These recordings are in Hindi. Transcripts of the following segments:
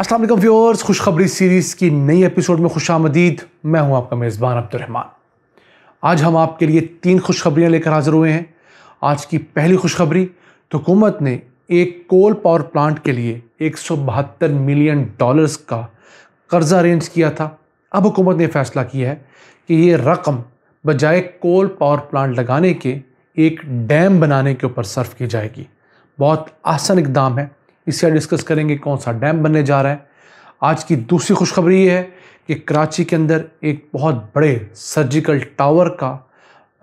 असलम व्यवर्स व्यूअर्स खुशखबरी सीरीज़ की नई एपिसोड में खुश आमदीद मैं हूं आपका मेज़बान अब्दुलरहमान आज हम आपके लिए तीन खुशखबरियां लेकर हाजिर हुए हैं आज की पहली खुशखबरी तो हुकूमत ने एक कोल पावर प्लांट के लिए एक मिलियन डॉलर्स का कर्ज़ा अरेंज किया था अब हुकूमत ने फैसला किया है कि ये रकम बजाय कोल पावर प्लांट लगाने के एक डैम बनाने के ऊपर सर्फ की जाएगी बहुत आसान इकदाम है इसे डिस्कस करेंगे कौन सा डैम बनने जा रहा है आज की दूसरी खुशखबरी ये है कि कराची के अंदर एक बहुत बड़े सर्जिकल टावर का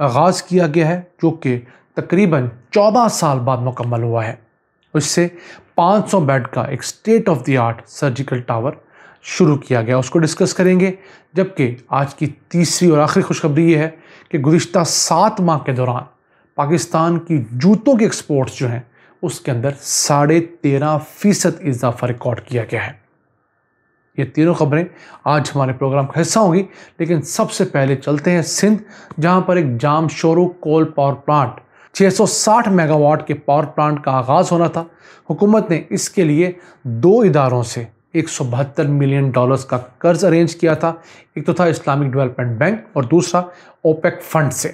आगाज़ किया गया है जो कि तकरीबन चौदह साल बाद मुकम्मल हुआ है उससे 500 बेड का एक state of the art surgical tower शुरू किया गया उसको डिस्कस करेंगे जबकि आज की तीसरी और आखिरी खुशखबरी ये है कि गुज्त सात माह के दौरान पाकिस्तान की जूतों के एक्सपोर्ट्स जो हैं उसके अंदर साढ़े तेरह फीसद इजाफा रिकॉर्ड किया गया है ये तीनों खबरें आज हमारे प्रोग्राम का हिस्सा होंगी लेकिन सबसे पहले चलते हैं सिंध जहां पर एक Jamshoro coal power plant 660 megawatt के पावर प्लांट का आगाज़ होना था हुकूमत ने इसके लिए दो इदारों से एक मिलियन डॉलर्स का कर्ज अरेंज किया था एक तो था इस्लामिक डेवलपमेंट बैंक और दूसरा ओपेक फंड से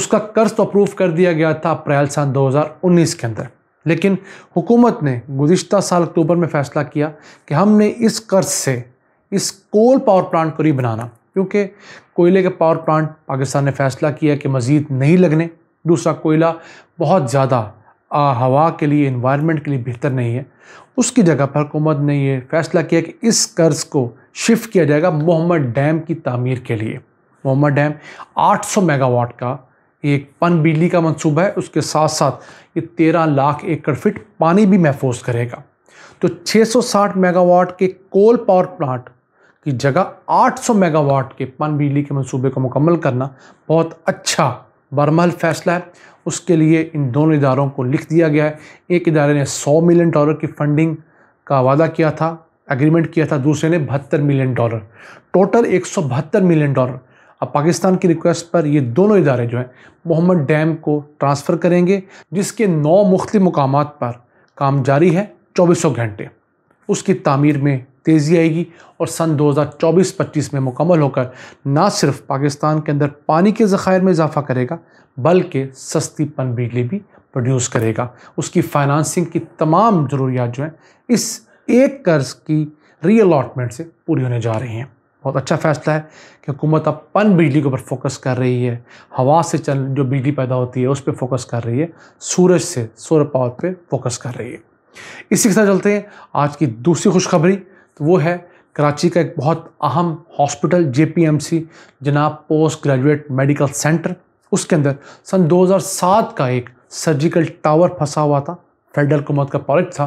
उसका कर्ज तो अप्रूव कर दिया गया था अप्रैल सन 2019 के अंदर लेकिन हुकूमत ने गुज्त साल अक्टूबर में फ़ैसला किया कि हमने इस कर्ज से इस कोल पावर प्लांट को नहीं बनाना क्योंकि कोयले के पावर प्लांट पाकिस्तान ने फ़ैसला किया कि मज़ीद नहीं लगने दूसरा कोयला बहुत ज़्यादा हवा के लिए इन्वायरमेंट के लिए बेहतर नहीं है उसकी जगह पर हुकूमत ने यह फ़ैसला किया कि इस कर्ज़ को शिफ्ट किया जाएगा मोहम्मद डैम की तमीर के लिए मोहम्मद डैम 800 मेगावाट का एक पन बिजली का मंसूबा है उसके साथ साथ ये तेरह लाख एकड़ फिट पानी भी महफूज करेगा तो 660 मेगावाट के कोल पावर प्लांट की जगह 800 मेगावाट के पन बिजली के मंसूबे को मुकम्मल करना बहुत अच्छा बरमहल फैसला है उसके लिए इन दोनों इदारों को लिख दिया गया है एक इदारे ने 100 मिलियन डॉलर की फंडिंग का वादा किया था एग्रीमेंट किया था दूसरे ने बहत्तर मिलियन डॉलर टोटल एक मिलियन डॉलर अब पाकिस्तान की रिक्वेस्ट पर ये दोनों इदारे जो हैं मोहम्मद डैम को ट्रांसफ़र करेंगे जिसके नौ मुख्त मकाम पर काम जारी है चौबीसों घंटे उसकी तमीर में तेज़ी आएगी और सन 2024-25 में मुकम्मल होकर ना सिर्फ पाकिस्तान के अंदर पानी के ज़खायर में इजाफा करेगा बल्कि सस्ती पन बिजली भी प्रोड्यूस करेगा उसकी फाइनेंसिंग की तमाम ज़रूरियात जो हैं इस एक कर्ज़ की रीअलाटमेंट से पूरी होने जा रही हैं बहुत अच्छा फैसला है कि हुकूमत अब पन बिजली के ऊपर फोकस कर रही है हवा से चल जो बिजली पैदा होती है उस पर फोकस कर रही है सूरज से सोलर पावर पे फोकस कर रही है इसी के साथ चलते हैं आज की दूसरी खुशखबरी तो वो है कराची का एक बहुत अहम हॉस्पिटल सी जनाब पोस्ट ग्रेजुएट मेडिकल सेंटर उसके अंदर सन 2007 का एक सर्जिकल टावर फंसा हुआ था फेडरल हुकूमत का प्रोजेक्ट था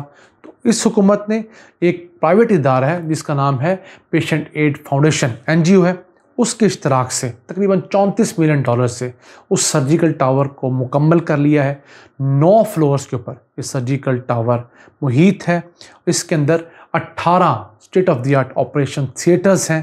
इस हुकूमत ने एक प्राइवेट इदारा है जिसका नाम है पेशेंट एड फाउंडेशन एन है उसके इश्तराक से तकरीबन 34 मिलियन डॉलर से उस सर्जिकल टावर को मुकम्मल कर लिया है नौ फ्लोर्स के ऊपर ये सर्जिकल टावर मुहित है इसके अंदर 18 state of the art operation theatres हैं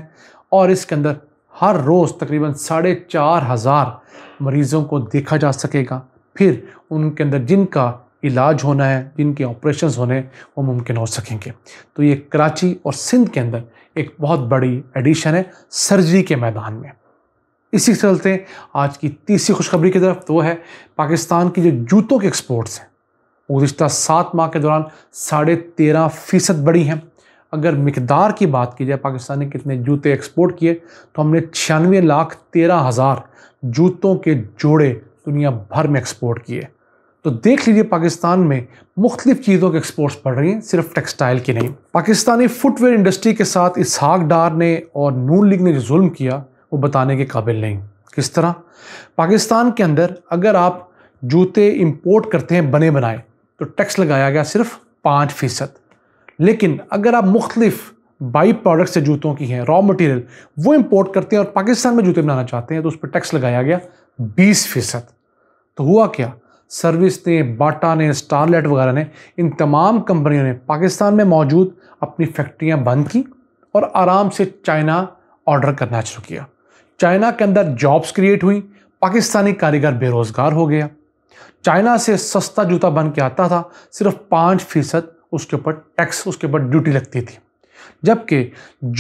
और इसके अंदर हर रोज़ तकरीबन साढ़े चार हज़ार मरीज़ों को देखा जा सकेगा फिर उनके अंदर जिनका इलाज होना है जिनके ऑपरेशन होने वो मुमकिन हो सकेंगे तो ये कराची और सिंध के अंदर एक बहुत बड़ी एडिशन है सर्जरी के मैदान में इसी चलते आज की तीसरी खुशखबरी की तरफ तो है पाकिस्तान की जो जूतों के एक्सपोर्ट्स हैं गुज्त सात माह के दौरान साढ़े तेरह फ़ीसद बढ़ी हैं अगर मकदार की बात की जाए पाकिस्तान ने कितने जूते एक्सपोर्ट किए तो हमने छियानवे लाख तेरह हज़ार जूतों के जोड़े दुनिया भर में एक्सपोर्ट किए तो देख लीजिए पाकिस्तान में मुख्तलिफ चीज़ों के एक्सपोर्ट्स बढ़ रही हैं सिर्फ टेक्सटाइल की नहीं पाकिस्तानी फुटवेयर इंडस्ट्री के साथ इसहाक डार ने और नून लीग ने जो जुल्म किया वो बताने के काबिल नहीं किस तरह पाकिस्तान के अंदर अगर आप जूते इंपोर्ट करते हैं बने बनाए तो टैक्स लगाया गया सिर्फ पाँच फ़ीसद लेकिन अगर आप मुख्तलिफ बाई प्रोडक्ट्स से जूतों की हैं रॉ मटेरियल वो इंपोर्ट करते हैं और पाकिस्तान में जूते बनाना चाहते हैं तो उस पर टैक्स लगाया गया बीस फ़ीसद तो हुआ क्या सर्विस ने बाटा ने स्टारलेट वगैरह ने इन तमाम कंपनियों ने पाकिस्तान में मौजूद अपनी फैक्ट्रियां बंद की और आराम से चाइना ऑर्डर करना शुरू किया चाइना के अंदर जॉब्स क्रिएट हुई पाकिस्तानी कारीगर बेरोज़गार हो गया चाइना से सस्ता जूता बन के आता था सिर्फ पाँच फीसद उसके ऊपर टैक्स उसके ऊपर ड्यूटी लगती थी जबकि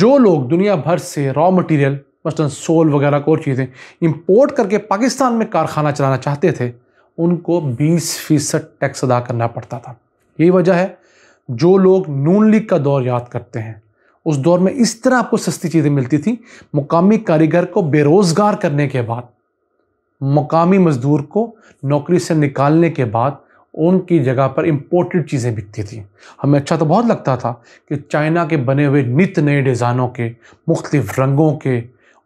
जो लोग दुनिया भर से रॉ मटेरियल मसलन सोल वगैरह को और चीज़ें इंपोर्ट करके पाकिस्तान में कारखाना चलाना चाहते थे उनको 20 फीसद टैक्स अदा करना पड़ता था यही वजह है जो लोग नून लीग का दौर याद करते हैं उस दौर में इस तरह आपको सस्ती चीज़ें मिलती थी मुकामी कारीगर को बेरोज़गार करने के बाद मुकामी मज़दूर को नौकरी से निकालने के बाद उनकी जगह पर इम्पोर्टेड चीज़ें बिकती थी हमें अच्छा तो बहुत लगता था कि चाइना के बने हुए नित नए डिज़ाइनों के मुख्तफ रंगों के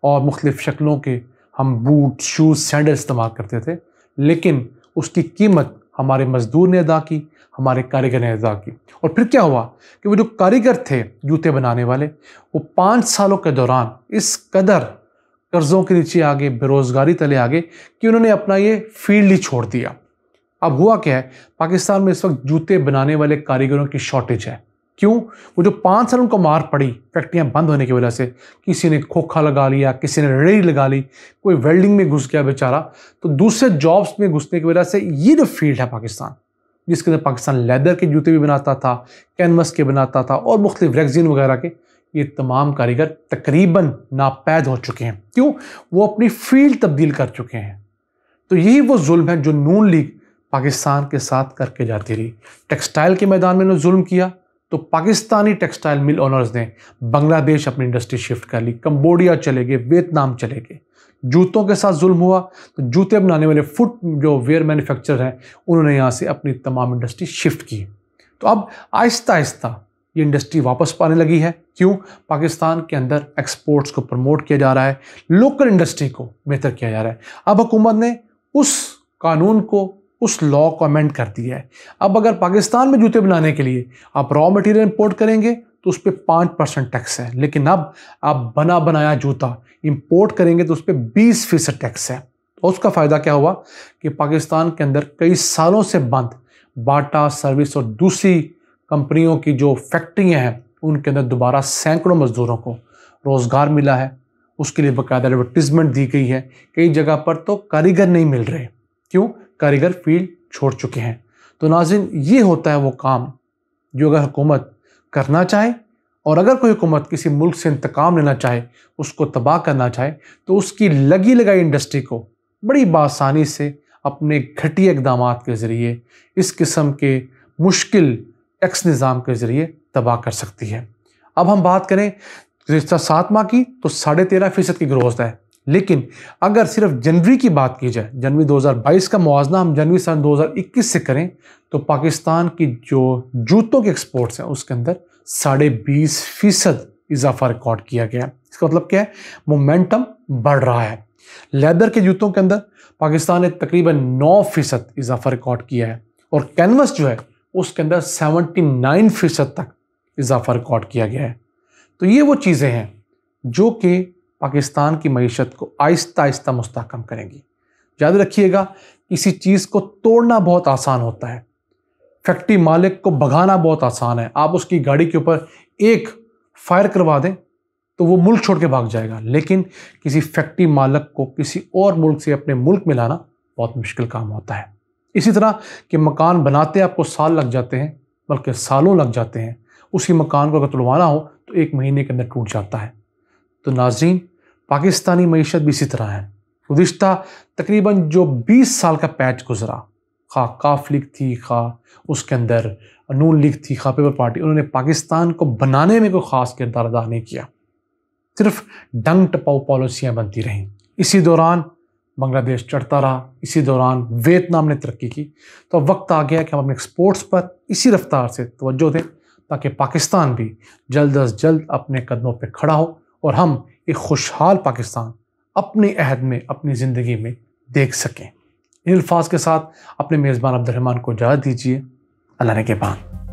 और मुख्तफ शक्लों के हम बूट शूज़ सैंडल इस्तेमाल करते थे लेकिन उसकी कीमत हमारे मज़दूर ने अदा की हमारे कारीगर ने अदा की और फिर क्या हुआ कि वो जो कारीगर थे जूते बनाने वाले वो पाँच सालों के दौरान इस कदर कर्ज़ों के नीचे आ गए बेरोज़गारी तले आ गए कि उन्होंने अपना ये फील्ड ही छोड़ दिया अब हुआ क्या है पाकिस्तान में इस वक्त जूते बनाने वाले कारीगरों की शॉर्टेज है क्यों वो जो पाँच साल उनको मार पड़ी फैक्ट्रियाँ बंद होने की वजह से किसी ने खोखा लगा लिया किसी ने रेड़ी लगा ली कोई वेल्डिंग में घुस गया बेचारा तो दूसरे जॉब्स में घुसने की वजह से ये जो फील्ड है पाकिस्तान जिसके अंदर पाकिस्तान लेदर के जूते भी बनाता था कैनवस के बनाता था और मुख्तु वैक्सीन वगैरह के ये तमाम कारीगर तकरीबन नापैद हो चुके हैं क्यों वो अपनी फील्ड तब्दील कर चुके हैं तो यही वो जुल्म है जो नून लीग पाकिस्तान के साथ करके जाती रही टेक्सटाइल के मैदान में उन्होंने जुल्म किया तो पाकिस्तानी टेक्सटाइल मिल ओनर्स ने बांग्लादेश अपनी इंडस्ट्री शिफ्ट कर ली कंबोडिया चले गए वियतनाम चले गए जूतों के साथ जुल्म हुआ तो जूते बनाने वाले फुट जो वेयर मैन्युफैक्चरर हैं उन्होंने यहाँ से अपनी तमाम इंडस्ट्री शिफ्ट की तो अब आहिस्ता आहिस्ता ये इंडस्ट्री वापस पाने लगी है क्यों पाकिस्तान के अंदर एक्सपोर्ट्स को प्रमोट किया जा रहा है लोकल इंडस्ट्री को बेहतर किया जा रहा है अब हुकूमत ने उस कानून को उस लॉ को अमेंड कर दिया है अब अगर पाकिस्तान में जूते बनाने के लिए आप रॉ मटेरियल इंपोर्ट करेंगे तो उस पर पाँच परसेंट टैक्स है लेकिन अब आप बना बनाया जूता इंपोर्ट करेंगे तो उस पर बीस फीसद टैक्स है और उसका फ़ायदा क्या हुआ कि पाकिस्तान के अंदर कई सालों से बंद बाटा सर्विस और दूसरी कंपनियों की जो फैक्ट्रियाँ हैं उनके अंदर दोबारा सैकड़ों मज़दूरों को रोज़गार मिला है उसके लिए बाकायदा एडवर्टिजमेंट दी गई है कई जगह पर तो कारीगर नहीं मिल रहे क्यों कारीगर फील्ड छोड़ चुके हैं तो नाजिन ये होता है वो काम जो अगर हुकूमत करना चाहे और अगर कोई हुकूमत किसी मुल्क से इंतकाम लेना चाहे उसको तबाह करना चाहे तो उसकी लगी लगाई इंडस्ट्री को बड़ी बासानी से अपने घटिया इकदाम के ज़रिए इस किस्म के मुश्किल टैक्स निज़ाम के ज़रिए तबाह कर सकती है अब हम बात करें रिश्ता सात माह की तो साढ़े तेरह फ़ीसद की ग्रोथ है लेकिन अगर सिर्फ जनवरी की बात की जाए जनवरी 2022 का मुआजना हम जनवरी सन 2021 से करें तो पाकिस्तान की जो जूतों के एक्सपोर्ट्स हैं उसके अंदर साढ़े बीस फीसद इजाफा रिकॉर्ड किया गया इसका मतलब क्या है मोमेंटम बढ़ रहा है लेदर के जूतों के अंदर पाकिस्तान ने तकरीबन नौ फीसद इजाफा रिकॉर्ड किया है और कैनवस जो है उसके अंदर सेवेंटी नाइन फीसद तक इजाफा रिकॉर्ड किया गया है तो ये वो चीज़ें हैं जो कि पाकिस्तान की मीशत को आहिस्ता आहिस्ता मुस्तकम करेंगी याद रखिएगा किसी चीज़ को तोड़ना बहुत आसान होता है फैक्ट्री मालिक को भगाना बहुत आसान है आप उसकी गाड़ी के ऊपर एक फायर करवा दें तो वो मुल्क छोड़ के भाग जाएगा लेकिन किसी फैक्ट्री मालक को किसी और मुल्क से अपने मुल्क में लाना बहुत मुश्किल काम होता है इसी तरह कि मकान बनाते आपको साल लग जाते हैं बल्कि सालों लग जाते हैं उसी मकान को अगर तुड़वाना हो तो एक महीने के अंदर टूट जाता है तो नाजरीन पाकिस्तानी मीशत भी इसी तरह है गुज्त तकरीबन जो 20 साल का पैच गुजरा खा काफ लीग थी खा उसके अंदर नून लीग थी खा पीपल पार्टी उन्होंने पाकिस्तान को बनाने में कोई ख़ास किरदार अदा नहीं किया सिर्फ डंग टपाऊ पॉलिसियाँ बनती रहीं इसी दौरान बांग्लादेश चढ़ता रहा इसी दौरान वियतनाम ने तरक्की की तो वक्त आ गया कि हम अपने एक्सपोर्ट्स पर इसी रफ्तार से तोज्जो दें ताकि पाकिस्तान भी जल्द अज जल्द अपने कदमों पर खड़ा हो और हम एक खुशहाल पाकिस्तान अपने अहद में अपनी ज़िंदगी में देख सकें इन अल्फाज के साथ अपने मेज़बान अब्दुलरहमान को इजाज़त दीजिए अल्लाह ने के बाद